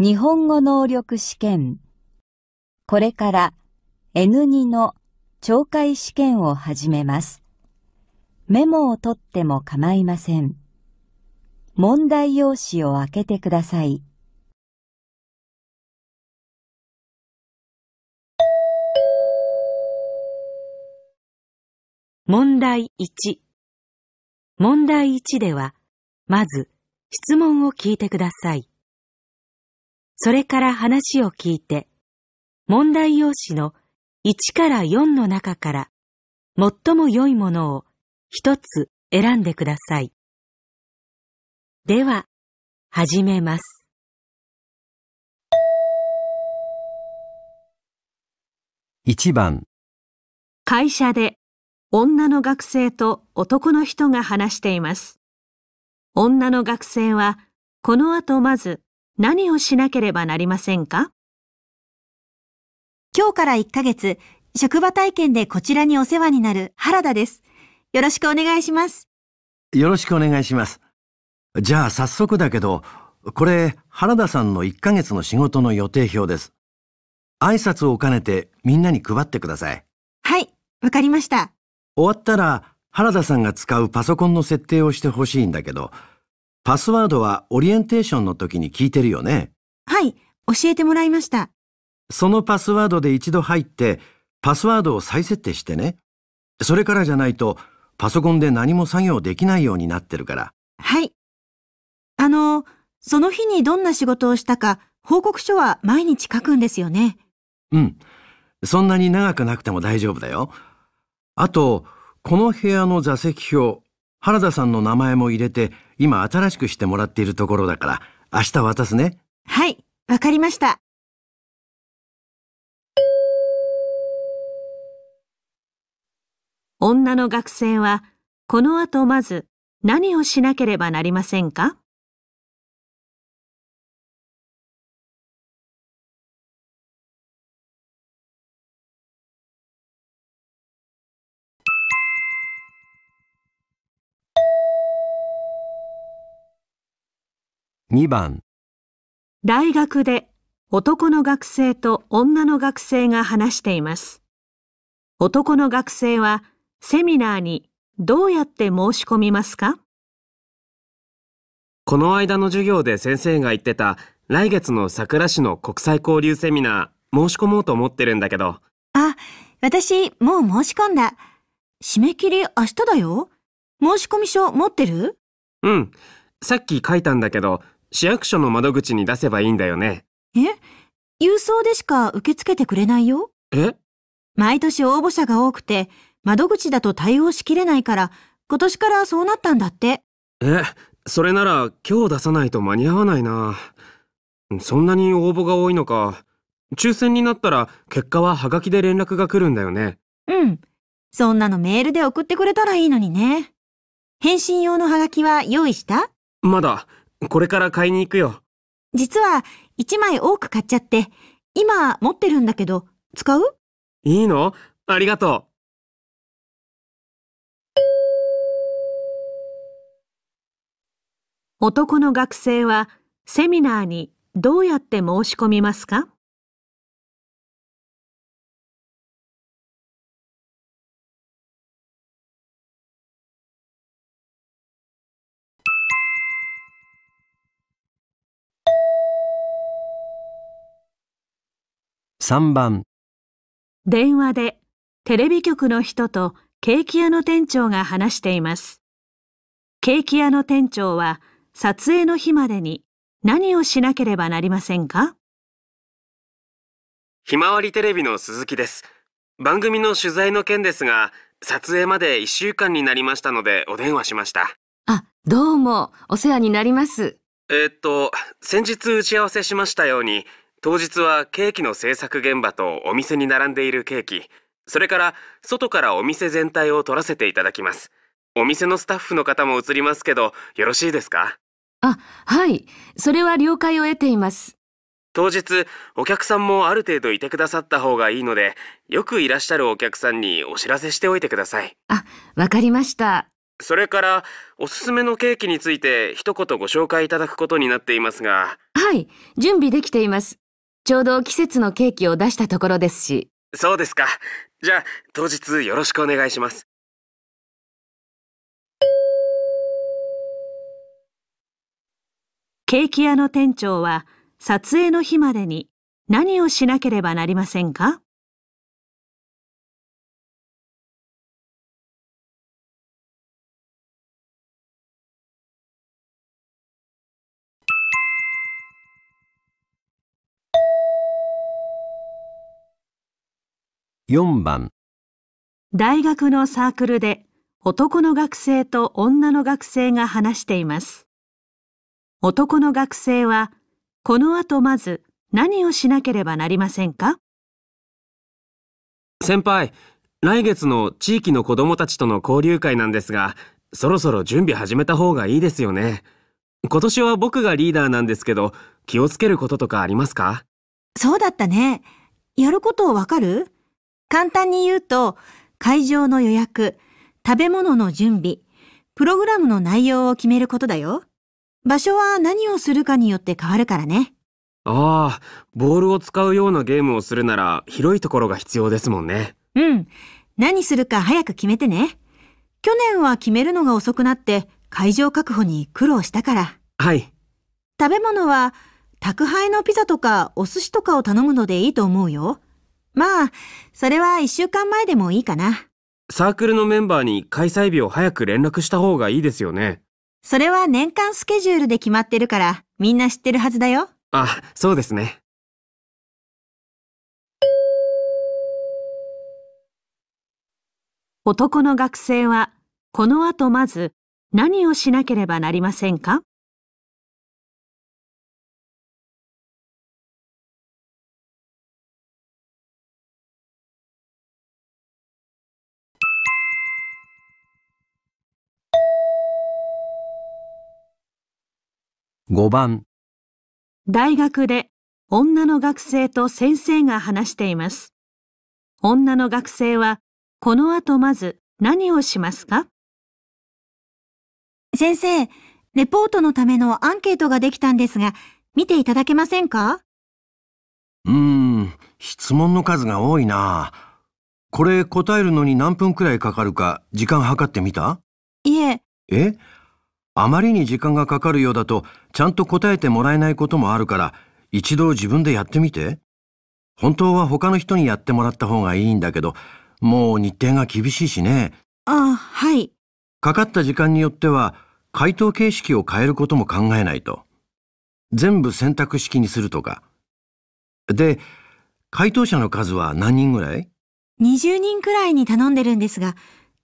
日本語能力試験。これから N2 の懲戒試験を始めます。メモを取っても構いません。問題用紙を開けてください。問題1。問題1では、まず質問を聞いてください。それから話を聞いて、問題用紙の1から4の中から最も良いものを一つ選んでください。では、始めます。1番会社で女の学生と男の人が話しています。女の学生はこの後まず何をしなければなりませんか今日から1ヶ月、職場体験でこちらにお世話になる原田です。よろしくお願いします。よろしくお願いします。じゃあ早速だけど、これ原田さんの1ヶ月の仕事の予定表です。挨拶を兼ねてみんなに配ってください。はい、わかりました。終わったら原田さんが使うパソコンの設定をしてほしいんだけど、パスワードはオリエンテーションの時に聞いてるよね。はい、教えてもらいました。そのパスワードで一度入って、パスワードを再設定してね。それからじゃないと、パソコンで何も作業できないようになってるから。はい。あの、その日にどんな仕事をしたか、報告書は毎日書くんですよね。うん。そんなに長くなくても大丈夫だよ。あと、この部屋の座席表、原田さんの名前も入れて、今新しくしてもらっているところだから、明日渡すね。はい、わかりました。女の学生は、この後まず何をしなければなりませんか2番大学で男の学生と女の学生が話しています。男の学生はセミナーにどうやって申し込みますかこの間の授業で先生が言ってた来月の桜市の国際交流セミナー申し込もうと思ってるんだけど。あ、私もう申し込んだ。締め切り明日だよ。申込書持ってるうん。さっき書いたんだけど、市役所の窓口に出せばいいんだよね。え郵送でしか受け付けてくれないよ。え毎年応募者が多くて、窓口だと対応しきれないから、今年からそうなったんだって。え、それなら今日出さないと間に合わないな。そんなに応募が多いのか。抽選になったら結果はハガキで連絡が来るんだよね。うん。そんなのメールで送ってくれたらいいのにね。返信用のハガキは用意したまだ。これから買いに行くよ。実は1枚多く買っちゃって、今持ってるんだけど、使ういいのありがとう。男の学生はセミナーにどうやって申し込みますか3番電話でテレビ局の人とケーキ屋の店長が話しています。ケーキ屋の店長は撮影の日までに何をしなければなりませんかひまわりテレビの鈴木です。番組の取材の件ですが、撮影まで1週間になりましたのでお電話しました。あ、どうも、お世話になります。えっと、先日打ち合わせしましたように、当日はケーキの制作現場とお店に並んでいるケーキそれから外からお店全体を撮らせていただきますお店のスタッフの方も映りますけどよろしいですかあはいそれは了解を得ています当日お客さんもある程度いてくださった方がいいのでよくいらっしゃるお客さんにお知らせしておいてくださいあわかりましたそれからおすすめのケーキについて一言ご紹介いただくことになっていますがはい準備できていますちょうど季節のケーキを出したところですし。そうですか。じゃあ、当日よろしくお願いします。ケーキ屋の店長は撮影の日までに何をしなければなりませんか4番大学のサークルで男の学生と女の学生が話しています男の学生はこの後まず何をしなければなりませんか先輩来月の地域の子どもたちとの交流会なんですがそろそろ準備始めた方がいいですよね今年は僕がリーダーなんですけど気をつけることとかありますかそうだったねやることわかる簡単に言うと、会場の予約、食べ物の準備、プログラムの内容を決めることだよ。場所は何をするかによって変わるからね。ああ、ボールを使うようなゲームをするなら広いところが必要ですもんね。うん。何するか早く決めてね。去年は決めるのが遅くなって会場確保に苦労したから。はい。食べ物は宅配のピザとかお寿司とかを頼むのでいいと思うよ。まあ、それは一週間前でもいいかな。サークルのメンバーに開催日を早く連絡した方がいいですよね。それは年間スケジュールで決まってるから、みんな知ってるはずだよ。あ、そうですね。男の学生は、この後まず何をしなければなりませんか5番大学で女の学生と先生が話しています。女の学生はこの後まず何をしますか先生、レポートのためのアンケートができたんですが、見ていただけませんかうーん、質問の数が多いな。これ答えるのに何分くらいかかるか時間計ってみたいえ。えあまりに時間がかかるようだとちゃんと答えてもらえないこともあるから一度自分でやってみて。本当は他の人にやってもらった方がいいんだけど、もう日程が厳しいしね。ああ、はい。かかった時間によっては回答形式を変えることも考えないと。全部選択式にするとか。で、回答者の数は何人ぐらい ?20 人くらいに頼んでるんですが、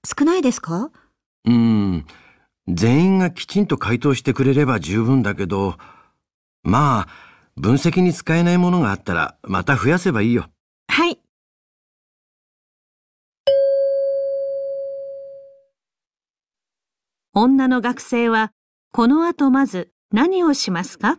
少ないですかうーん。全員がきちんと回答してくれれば十分だけど、まあ、分析に使えないものがあったら、また増やせばいいよ。はい。女の学生は、この後まず何をしますか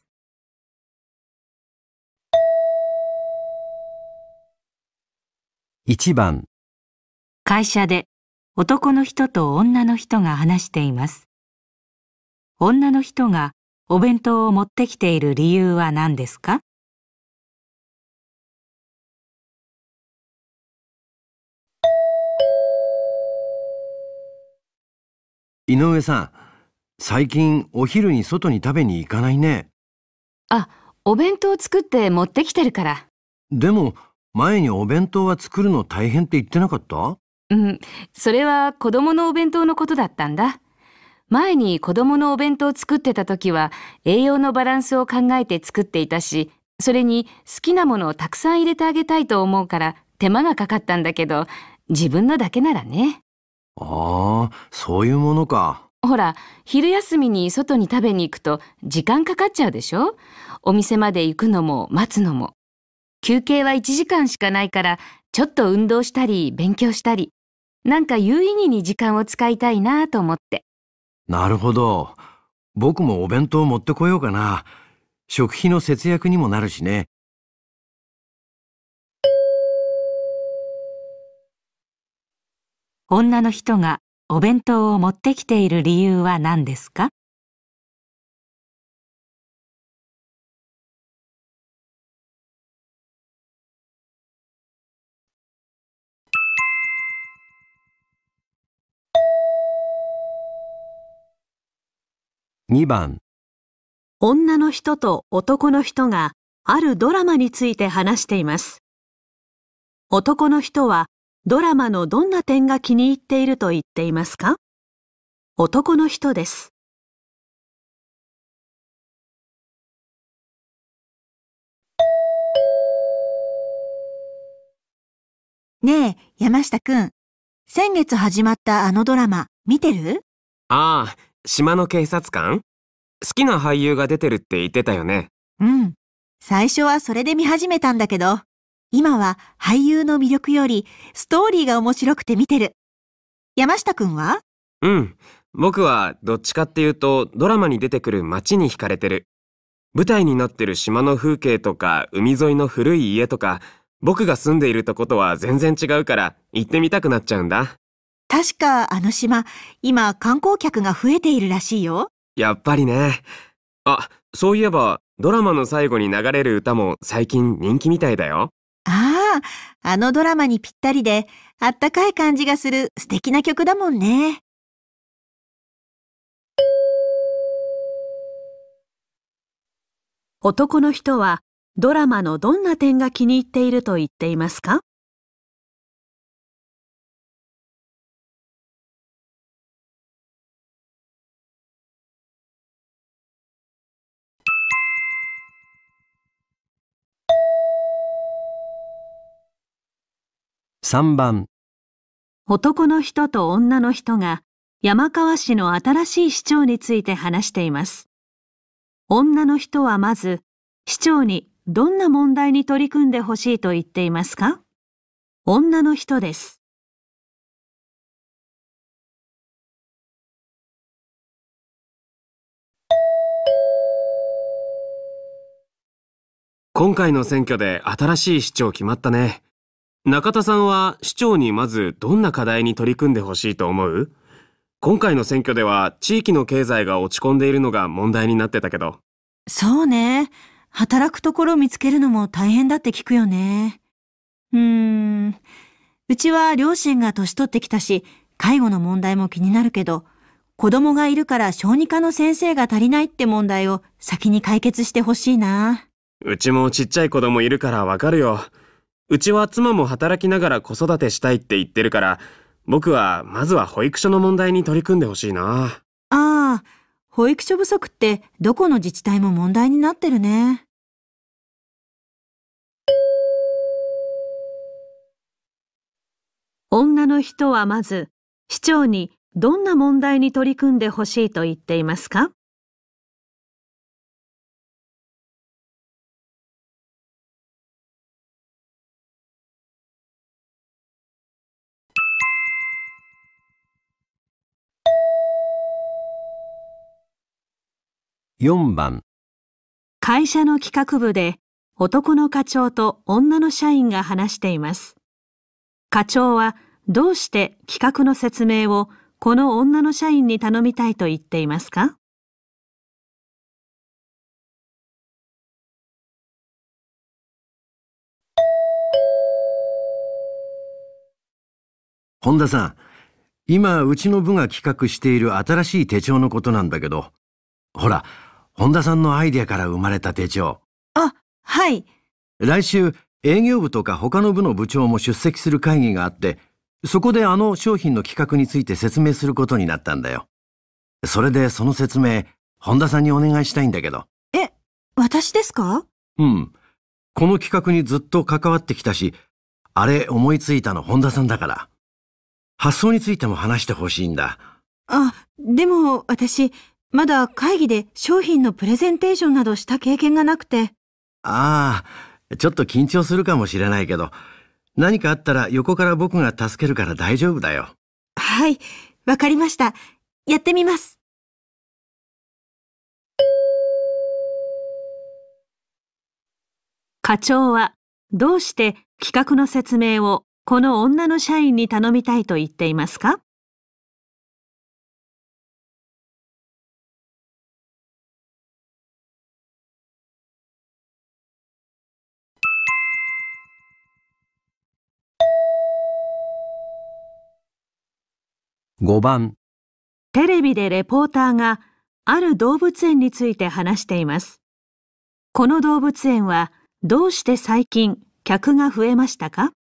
1番会社で男の人と女の人が話しています女の人がお弁当を持ってきている理由は何ですか井上さん最近お昼に外に食べに行かないねあ、お弁当作って持ってきてるからでも前にお弁当は作るの大変って言ってなかったうん、それは子供のお弁当のことだったんだ。前に子供のお弁当を作ってた時は栄養のバランスを考えて作っていたし、それに好きなものをたくさん入れてあげたいと思うから手間がかかったんだけど、自分のだけならね。ああ、そういうものか。ほら、昼休みに外に食べに行くと時間かかっちゃうでしょお店まで行くのも待つのも。休憩は1時間しかないから、ちょっと運動したり勉強したり、なんか有意義に時間を使いたいなと思って。なるほど。僕もお弁当持ってこようかな。食費の節約にもなるしね。女の人がお弁当を持ってきている理由は何ですか2番女の人と男の人があるドラマについて話しています。男の人はドラマのどんな点が気に入っていると言っていますか男の人です。ねえ、山下くん。先月始まったあのドラマ、見てるああ、島の警察官好きな俳優が出てるって言ってたよね。うん。最初はそれで見始めたんだけど、今は俳優の魅力よりストーリーが面白くて見てる。山下くんはうん。僕はどっちかっていうとドラマに出てくる街に惹かれてる。舞台になってる島の風景とか海沿いの古い家とか僕が住んでいるとことは全然違うから行ってみたくなっちゃうんだ。確かあの島、今観光客が増えているらしいよ。やっぱりね。あ、そういえば、ドラマの最後に流れる歌も最近人気みたいだよ。ああ、あのドラマにぴったりで、あったかい感じがする素敵な曲だもんね。男の人はドラマのどんな点が気に入っていると言っていますか3番男の人と女の人が山川市の新しい市長について話しています。女の人はまず市長にどんな問題に取り組んでほしいと言っていますか女の人です。今回の選挙で新しい市長決まったね。中田さんは市長にまずどんな課題に取り組んでほしいと思う今回の選挙では地域の経済が落ち込んでいるのが問題になってたけど。そうね。働くところを見つけるのも大変だって聞くよね。うーん。うちは両親が年取ってきたし、介護の問題も気になるけど、子供がいるから小児科の先生が足りないって問題を先に解決してほしいな。うちもちっちゃい子供いるからわかるよ。うちは妻も働きながら子育てしたいって言ってるから、僕はまずは保育所の問題に取り組んでほしいな。ああ、保育所不足ってどこの自治体も問題になってるね。女の人はまず市長にどんな問題に取り組んでほしいと言っていますか4番会社の企画部で男の課長と女の社員が話しています課長はどうして企画の説明をこの女の社員に頼みたいと言っていますか本田さん、今うちの部が企画している新しい手帳のことなんだけど、ほら、本田さんのアイデアから生まれた手帳。あ、はい。来週、営業部とか他の部の部長も出席する会議があって、そこであの商品の企画について説明することになったんだよ。それでその説明、本田さんにお願いしたいんだけど。え、私ですかうん。この企画にずっと関わってきたし、あれ思いついたの本田さんだから。発想についても話してほしいんだ。あ、でも私、まだ会議で商品のプレゼンテーションなどした経験がなくて。ああ、ちょっと緊張するかもしれないけど、何かあったら横から僕が助けるから大丈夫だよ。はい、わかりました。やってみます。課長はどうして企画の説明をこの女の社員に頼みたいと言っていますか5番テレビでレポーターがある動物園について話していますこの動物園はどうして最近客が増えましたか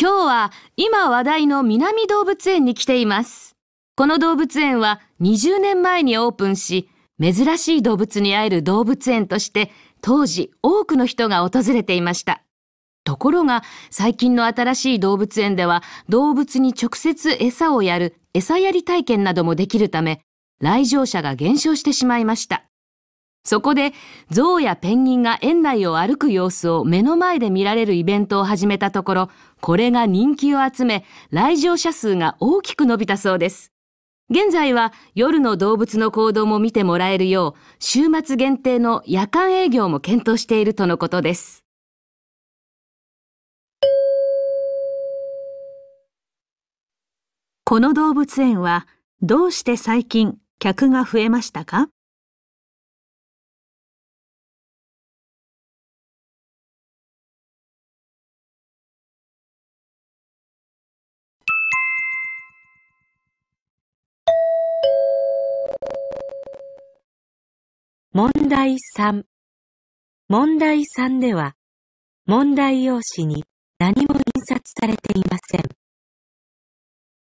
今日は今話題の南動物園に来ています。この動物園は20年前にオープンし、珍しい動物に会える動物園として当時多くの人が訪れていました。ところが最近の新しい動物園では動物に直接餌をやる餌やり体験などもできるため来場者が減少してしまいました。そこで象やペンギンが園内を歩く様子を目の前で見られるイベントを始めたところこれが人気を集め来場者数が大きく伸びたそうです。現在は夜の動物の行動も見てもらえるよう、週末限定の夜間営業も検討しているとのことです。この動物園はどうして最近客が増えましたか問題3問題3では問題用紙に何も印刷されていません。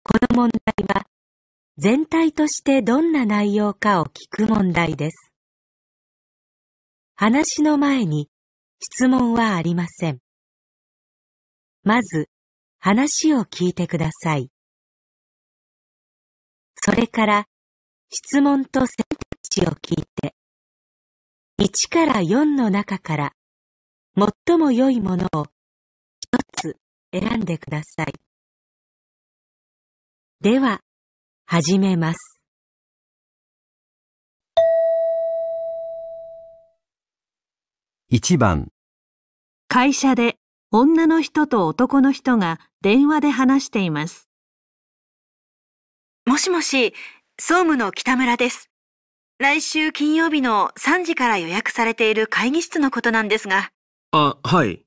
この問題は全体としてどんな内容かを聞く問題です。話の前に質問はありません。まず話を聞いてください。それから質問と選択肢を聞いて1から4の中から最も良いものを一つ選んでください。では、始めます。1番会社で女の人と男の人が電話で話しています。もしもし、総務の北村です。来週金曜日の3時から予約されている会議室のことなんですが。あ、はい。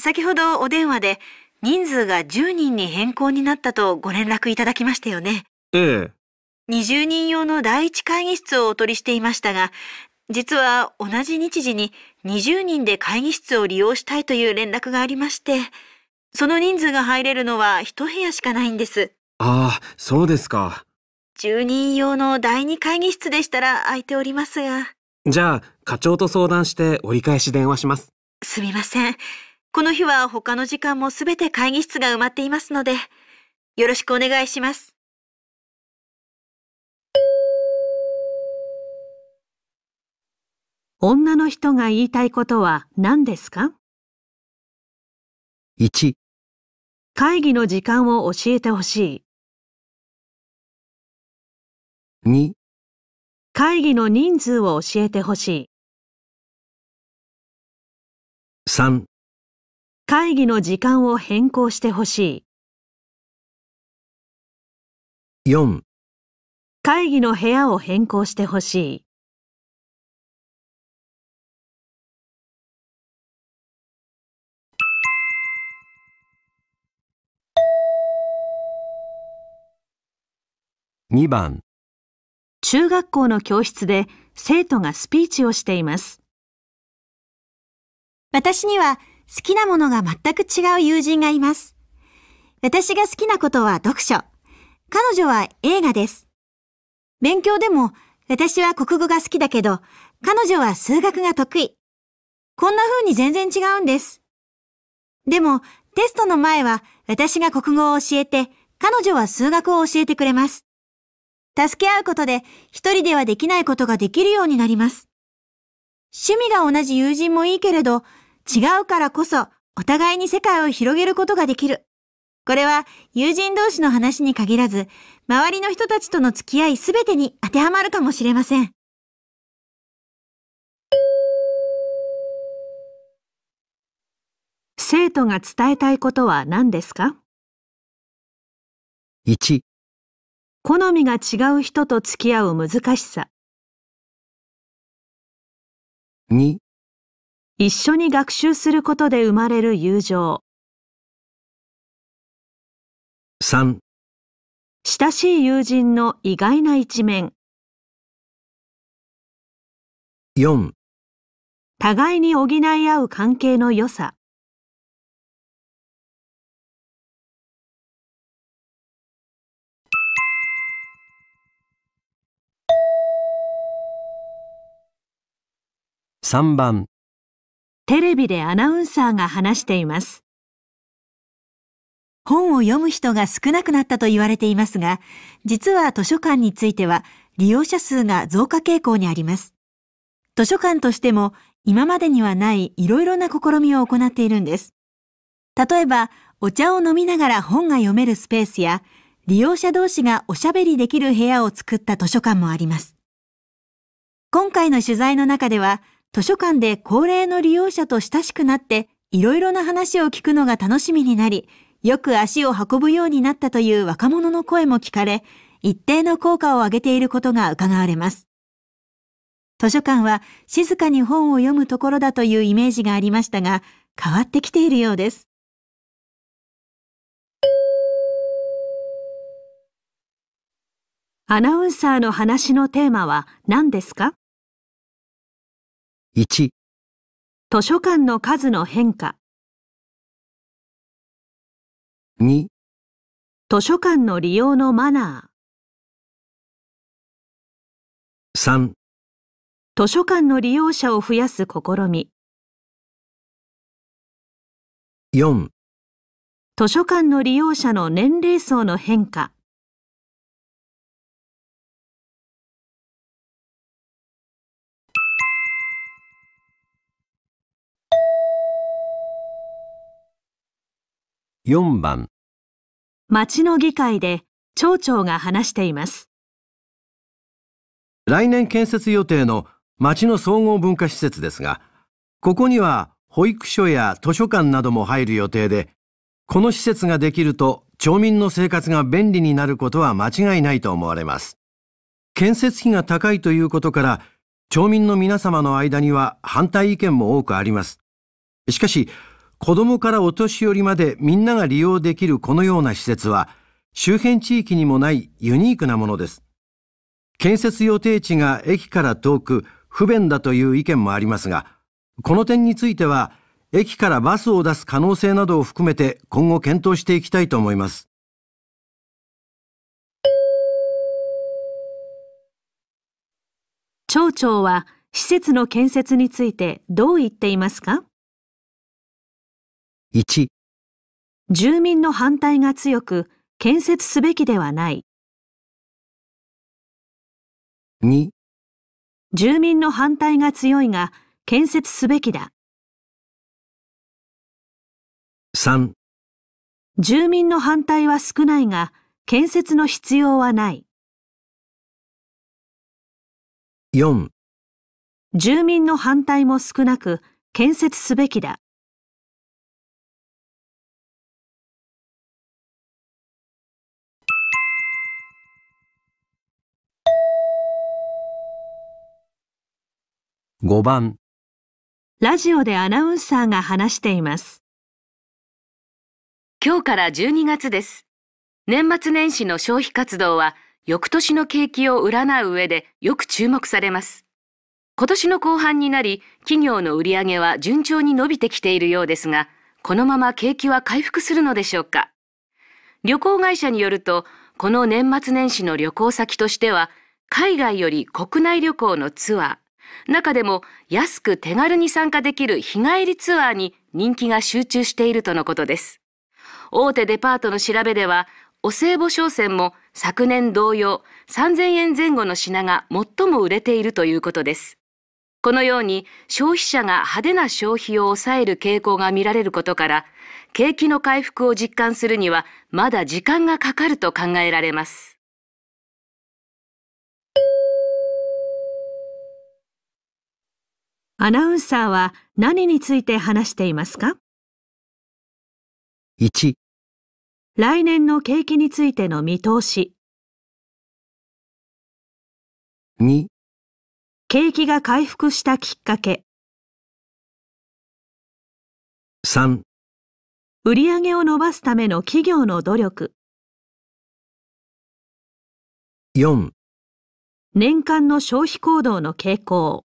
先ほどお電話で人数が10人に変更になったとご連絡いただきましたよね。ええ。20人用の第一会議室をお取りしていましたが、実は同じ日時に20人で会議室を利用したいという連絡がありまして、その人数が入れるのは一部屋しかないんです。ああ、そうですか。住人用の第二会議室でしたら空いておりますが。じゃあ、課長と相談して折り返し電話します。すみません。この日は他の時間もすべて会議室が埋まっていますので、よろしくお願いします。女の人が言いたいことは何ですか ?1 会議の時間を教えてほしい。2会議の人数を教えてほしい3会議の時間を変更してほしい4会議の部屋を変更してほしい2番中学校の教室で生徒がスピーチをしています。私には好きなものが全く違う友人がいます。私が好きなことは読書。彼女は映画です。勉強でも私は国語が好きだけど、彼女は数学が得意。こんな風に全然違うんです。でも、テストの前は私が国語を教えて、彼女は数学を教えてくれます。助け合うことで一人ではできないことができるようになります。趣味が同じ友人もいいけれど、違うからこそお互いに世界を広げることができる。これは友人同士の話に限らず、周りの人たちとの付き合いすべてに当てはまるかもしれません。生徒が伝えたいことは何ですか 1, 1好みが違う人と付き合う難しさ。2一緒に学習することで生まれる友情。3親しい友人の意外な一面。4互いに補い合う関係の良さ。3番テレビでアナウンサーが話しています。本を読む人が少なくなったと言われていますが、実は図書館については利用者数が増加傾向にあります。図書館としても今までにはない色々な試みを行っているんです。例えば、お茶を飲みながら本が読めるスペースや、利用者同士がおしゃべりできる部屋を作った図書館もあります。今回の取材の中では、図書館で高齢の利用者と親しくなって、いろいろな話を聞くのが楽しみになり、よく足を運ぶようになったという若者の声も聞かれ、一定の効果を上げていることが伺われます。図書館は静かに本を読むところだというイメージがありましたが、変わってきているようです。アナウンサーの話のテーマは何ですか1図書館の数の変化2図書館の利用のマナー3図書館の利用者を増やす試み4図書館の利用者の年齢層の変化4番町の議会で町長が話しています来年建設予定の町の総合文化施設ですがここには保育所や図書館なども入る予定でこの施設ができると町民の生活が便利になることは間違いないと思われます建設費が高いということから町民の皆様の間には反対意見も多くありますしかし子どもからお年寄りまでみんなが利用できるこのような施設は周辺地域にもないユニークなものです建設予定地が駅から遠く不便だという意見もありますがこの点については駅からバスを出す可能性などを含めて今後検討していきたいと思います町長は施設の建設についてどう言っていますか1住民の反対が強く建設すべきではない2住民の反対が強いが建設すべきだ3住民の反対は少ないが建設の必要はない4住民の反対も少なく建設すべきだ5番ラジオでアナウンサーが話しています今日から12月です年末年始の消費活動は翌年の景気を占う上でよく注目されます今年の後半になり企業の売り上げは順調に伸びてきているようですがこのまま景気は回復するのでしょうか旅行会社によるとこの年末年始の旅行先としては海外より国内旅行のツアー中でも安く手軽に参加できる日帰りツアーに人気が集中しているとのことです。大手デパートの調べでは、お歳暮商戦も昨年同様3000円前後の品が最も売れているということです。このように消費者が派手な消費を抑える傾向が見られることから、景気の回復を実感するにはまだ時間がかかると考えられます。アナウンサーは何について話していますか ?1 来年の景気についての見通し2景気が回復したきっかけ3売上を伸ばすための企業の努力4年間の消費行動の傾向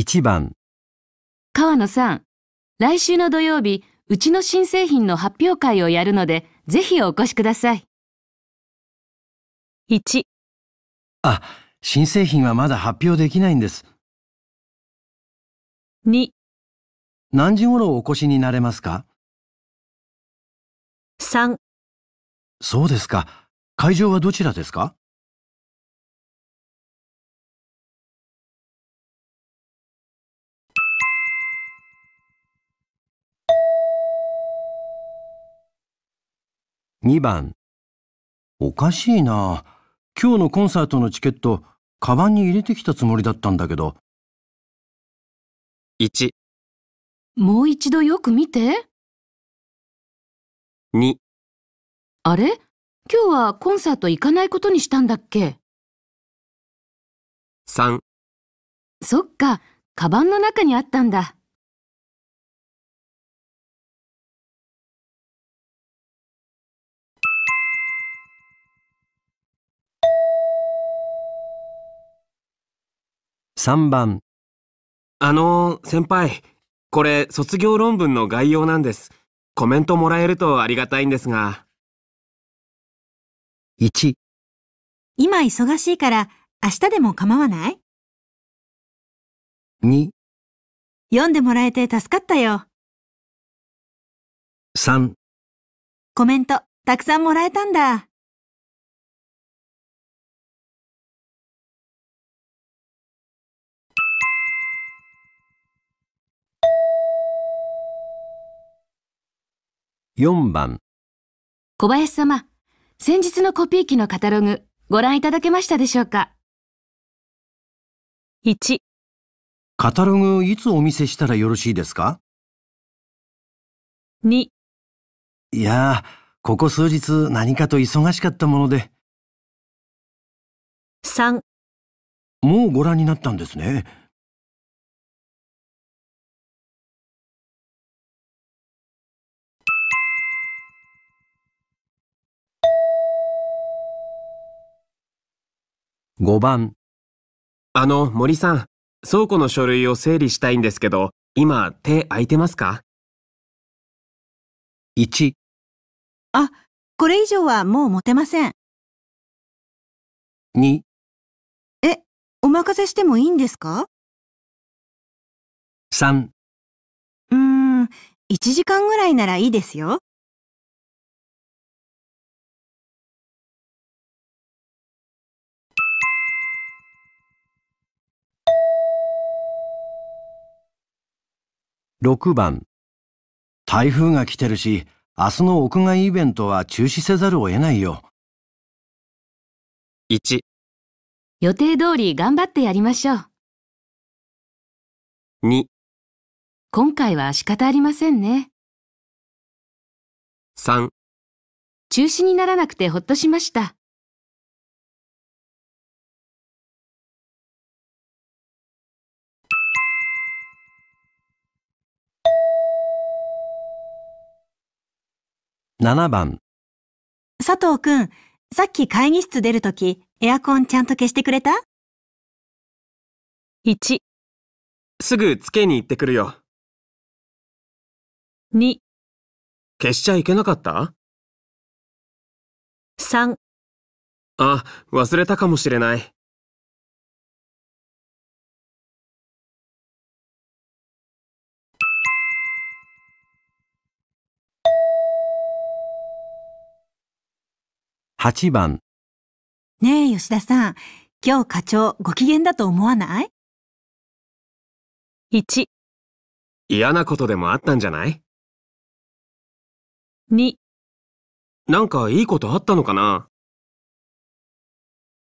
1番川野さん、来週の土曜日、うちの新製品の発表会をやるので、ぜひお越しください。1あ、新製品はまだ発表できないんです。2何時頃お越しになれますか3そうですか。会場はどちらですか2番おかしいな今日のコンサートのチケットカバンに入れてきたつもりだったんだけど1もう一度よく見て2あれ今日はコンサート行かないことにしたんだっけ3そっかカバンの中にあったんだ3番あの先輩これ卒業論文の概要なんですコメントもらえるとありがたいんですが1今忙しいから明日でも構わない2読んでもらえて助かったよ3コメントたくさんもらえたんだ4番小林様、先日のコピー機のカタログご覧いただけましたでしょうか ?1、カタログいつお見せしたらよろしいですか2、いやここ数日何かと忙しかったもので。3、もうご覧になったんですね。5番あの森さん倉庫の書類を整理したいんですけど今手空いてますか 1, あこれ以上はもう持てません2えお任せしてもいいんですか3うーん1時間ぐらいならいいですよ6番台風が来てるし明日の屋外イベントは中止せざるを得ないよ1予定通り頑張ってやりましょう2今回は仕方ありませんね3中止にならなくてほっとしました7番佐藤くん、さっき会議室出るとき、エアコンちゃんと消してくれた ?1、すぐつけに行ってくるよ。2、消しちゃいけなかった3あ、忘れたかもしれない。8番ねえ吉田さん、今日課長ご機嫌だと思わない ?1、嫌なことでもあったんじゃない2、なんかいいことあったのかな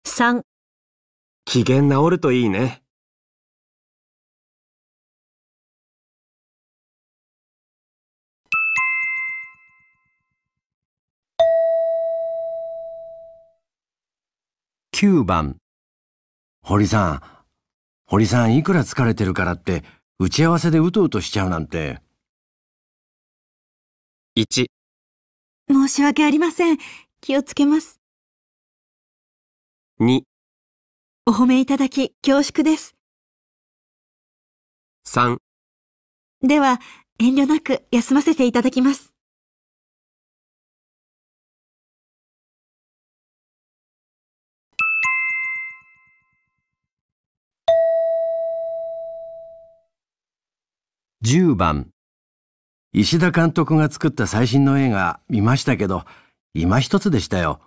3、機嫌直るといいね。9番。堀さん、堀さんいくら疲れてるからって、打ち合わせでうとうとしちゃうなんて。1。申し訳ありません。気をつけます。2。お褒めいただき、恐縮です。3。では、遠慮なく休ませていただきます。10番石田監督が作った最新の映画見ましたけど今一つでしたよ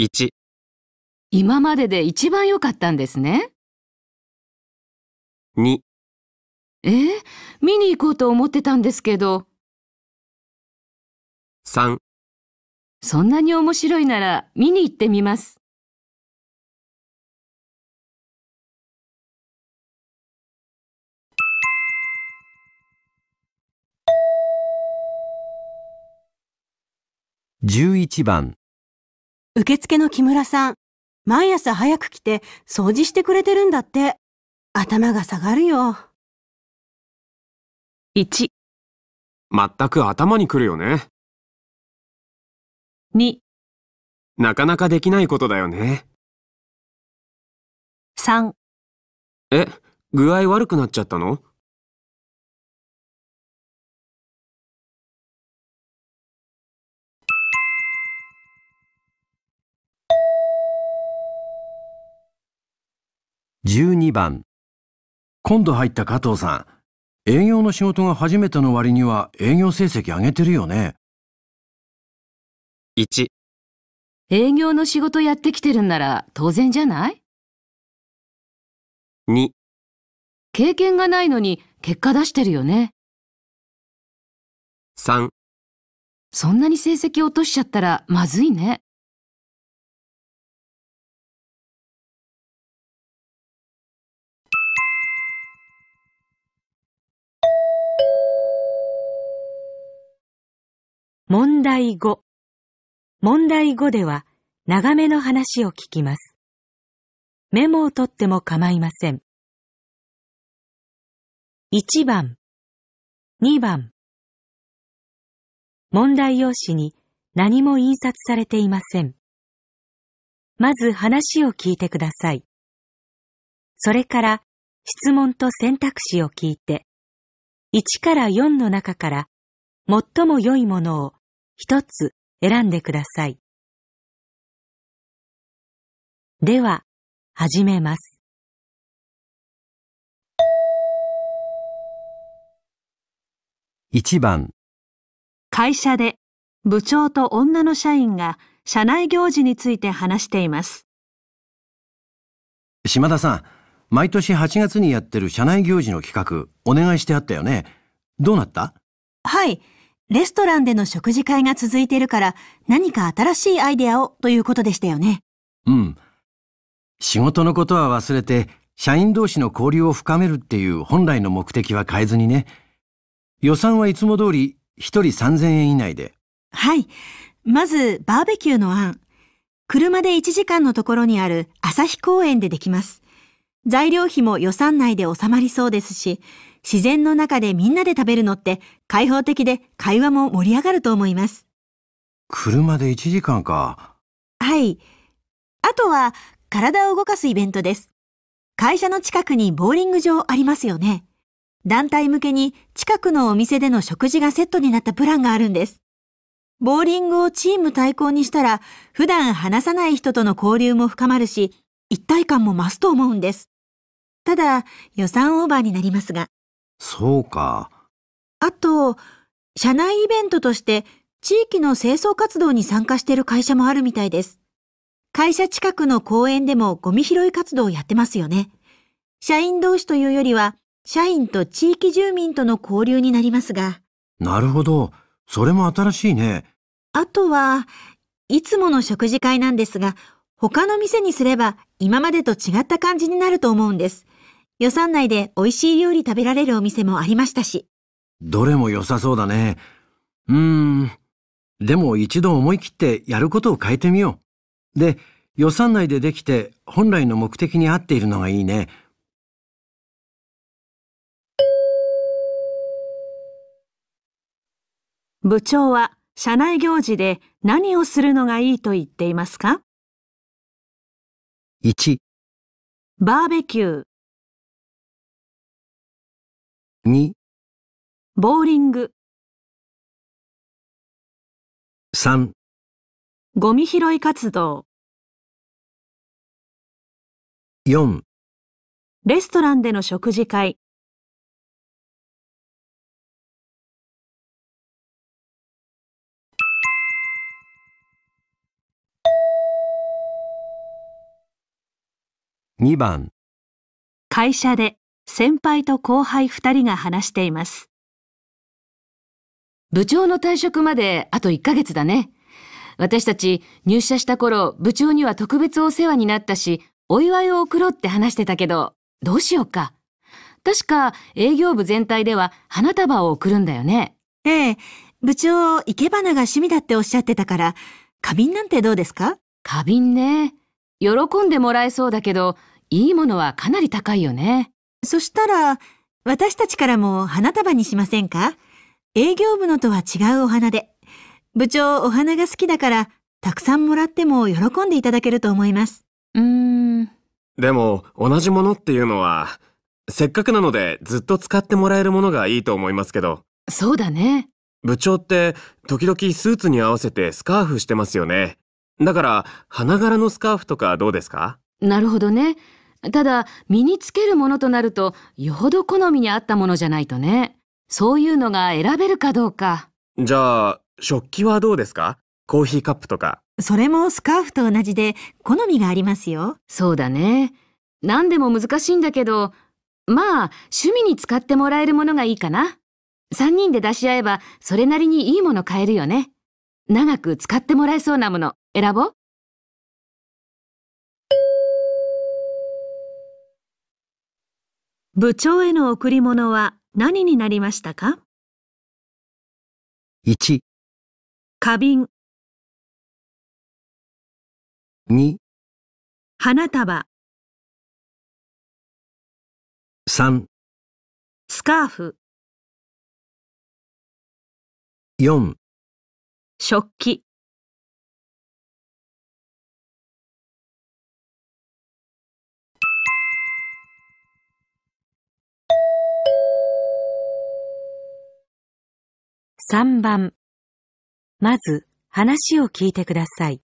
1, 今までで一番良かったんですね2えー、見に行こうと思ってたんですけど3そんなに面白いなら見に行ってみます11番受付の木村さん、毎朝早く来て掃除してくれてるんだって。頭が下がるよ。1全く頭にくるよね。2なかなかできないことだよね。3え、具合悪くなっちゃったの12番今度入った加藤さん営業の仕事が初めての割には営業成績上げてるよね 1, 営業の仕事やってきてるんなら当然じゃない2経験がないのに結果出してるよね3そんなに成績落としちゃったらまずいね問題5。問題5では、長めの話を聞きます。メモを取っても構いません。1番、2番。問題用紙に何も印刷されていません。まず話を聞いてください。それから質問と選択肢を聞いて、1から4の中から最も良いものを一つ選んでください。では、始めます。一番会社で部長と女の社員が社内行事について話しています。島田さん、毎年8月にやってる社内行事の企画、お願いしてあったよね。どうなったはい。レストランでの食事会が続いてるから何か新しいアイデアをということでしたよね。うん。仕事のことは忘れて社員同士の交流を深めるっていう本来の目的は変えずにね。予算はいつも通り1人3000円以内で。はい。まずバーベキューの案。車で1時間のところにある朝日公園でできます。材料費も予算内で収まりそうですし、自然の中でみんなで食べるのって開放的で会話も盛り上がると思います。車で1時間か。はい。あとは体を動かすイベントです。会社の近くにボーリング場ありますよね。団体向けに近くのお店での食事がセットになったプランがあるんです。ボーリングをチーム対抗にしたら普段話さない人との交流も深まるし一体感も増すと思うんです。ただ予算オーバーになりますが。そうか。あと、社内イベントとして地域の清掃活動に参加している会社もあるみたいです。会社近くの公園でもゴミ拾い活動をやってますよね。社員同士というよりは、社員と地域住民との交流になりますが。なるほど。それも新しいね。あとは、いつもの食事会なんですが、他の店にすれば今までと違った感じになると思うんです。予算内で美味しい料理食べられるお店もありましたし。どれも良さそうだね。うーん。でも一度思い切ってやることを変えてみよう。で、予算内でできて本来の目的に合っているのがいいね。部長は社内行事で何をするのがいいと言っていますか ?1 バーベキュー2ボーリング3ゴミ拾い活動4レストランでの食事会2番会社で先輩と後輩2人が話しています。部長の退職まであと1ヶ月だね。私たち入社した頃、部長には特別お世話になったし、お祝いを送ろうって話してたけど、どうしようか。確か営業部全体では花束を贈るんだよね。ええ。部長、生け花が趣味だっておっしゃってたから、花瓶なんてどうですか花瓶ね。喜んでもらえそうだけど、いいものはかなり高いよね。そしたら、私たちからも花束にしませんか営業部のとは違うお花で。部長お花が好きだから、たくさんもらっても喜んでいただけると思います。うーん。でも、同じものっていうのは、せっかくなのでずっと使ってもらえるものがいいと思いますけど。そうだね。部長って時々スーツに合わせてスカーフしてますよね。だから花柄のスカーフとかどうですかなるほどね。ただ、身につけるものとなると、よほど好みに合ったものじゃないとね。そういうのが選べるかどうか。じゃあ、食器はどうですかコーヒーカップとか。それもスカーフと同じで、好みがありますよ。そうだね。何でも難しいんだけど、まあ、趣味に使ってもらえるものがいいかな。三人で出し合えば、それなりにいいもの買えるよね。長く使ってもらえそうなもの、選ぼう。部長への贈り物は何になりましたか ?1 花瓶2花束3スカーフ4食器3番。まず、話を聞いてください。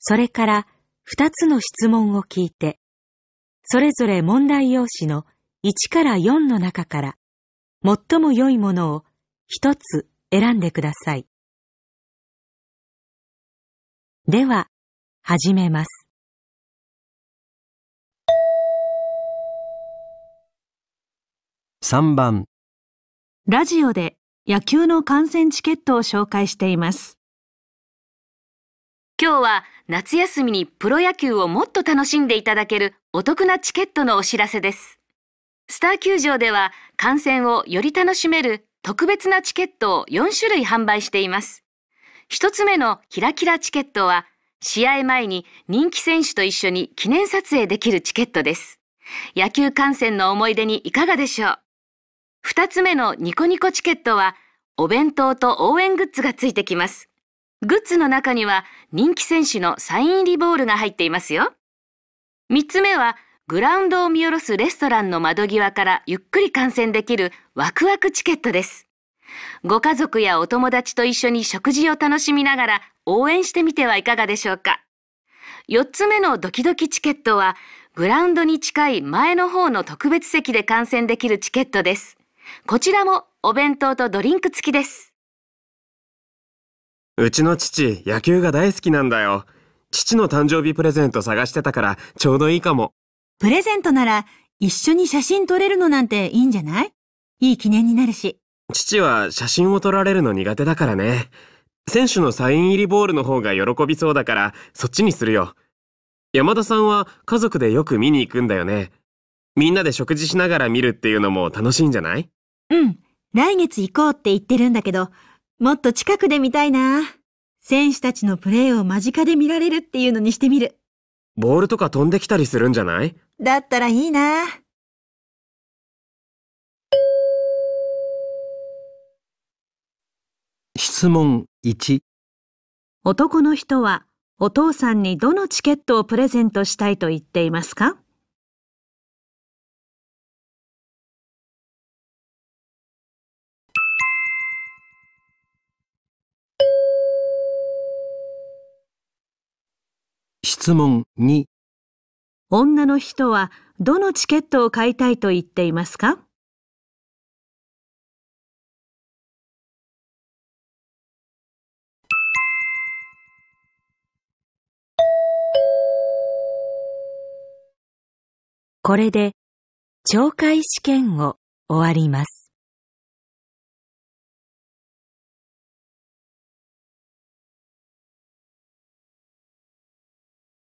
それから、2つの質問を聞いて、それぞれ問題用紙の1から4の中から、最も良いものを1つ選んでください。では、始めます。3番ラジオで野球の観戦チケットを紹介しています。今日は夏休みにプロ野球をもっと楽しんでいただけるお得なチケットのお知らせです。スター球場では観戦をより楽しめる特別なチケットを4種類販売しています。一つ目のキラキラチケットは試合前に人気選手と一緒に記念撮影できるチケットです。野球観戦の思い出にいかがでしょう2つ目のニコニコチケットは、お弁当と応援グッズがついてきます。グッズの中には人気選手のサイン入りボールが入っていますよ。3つ目は、グラウンドを見下ろすレストランの窓際からゆっくり観戦できるワクワクチケットです。ご家族やお友達と一緒に食事を楽しみながら応援してみてはいかがでしょうか。4つ目のドキドキチケットは、グラウンドに近い前の方の特別席で観戦できるチケットです。こちらもお弁当とドリンク付きです。うちの父、野球が大好きなんだよ。父の誕生日プレゼント探してたからちょうどいいかも。プレゼントなら一緒に写真撮れるのなんていいんじゃないいい記念になるし。父は写真を撮られるの苦手だからね。選手のサイン入りボールの方が喜びそうだからそっちにするよ。山田さんは家族でよく見に行くんだよね。みんなで食事しながら見るっていうのも楽しいんじゃないうん、来月行こうって言ってるんだけど、もっと近くで見たいな。選手たちのプレーを間近で見られるっていうのにしてみる。ボールとか飛んできたりするんじゃないだったらいいな。質問1男の人はお父さんにどのチケットをプレゼントしたいと言っていますか質問2女の人はどのチケットを買いたいと言っていますかこれで懲戒試験を終わります。